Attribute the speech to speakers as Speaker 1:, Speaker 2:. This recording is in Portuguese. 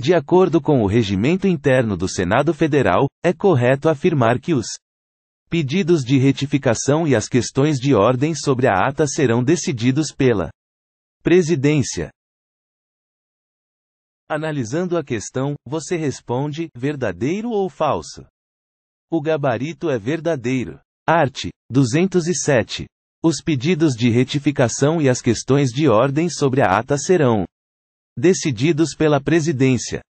Speaker 1: De acordo com o regimento interno do Senado Federal, é correto afirmar que os pedidos de retificação e as questões de ordem sobre a ata serão decididos pela Presidência. Analisando a questão, você responde: verdadeiro ou falso? O gabarito é verdadeiro. Art. 207. Os pedidos de retificação e as questões de ordem sobre a ata serão decididos pela presidência.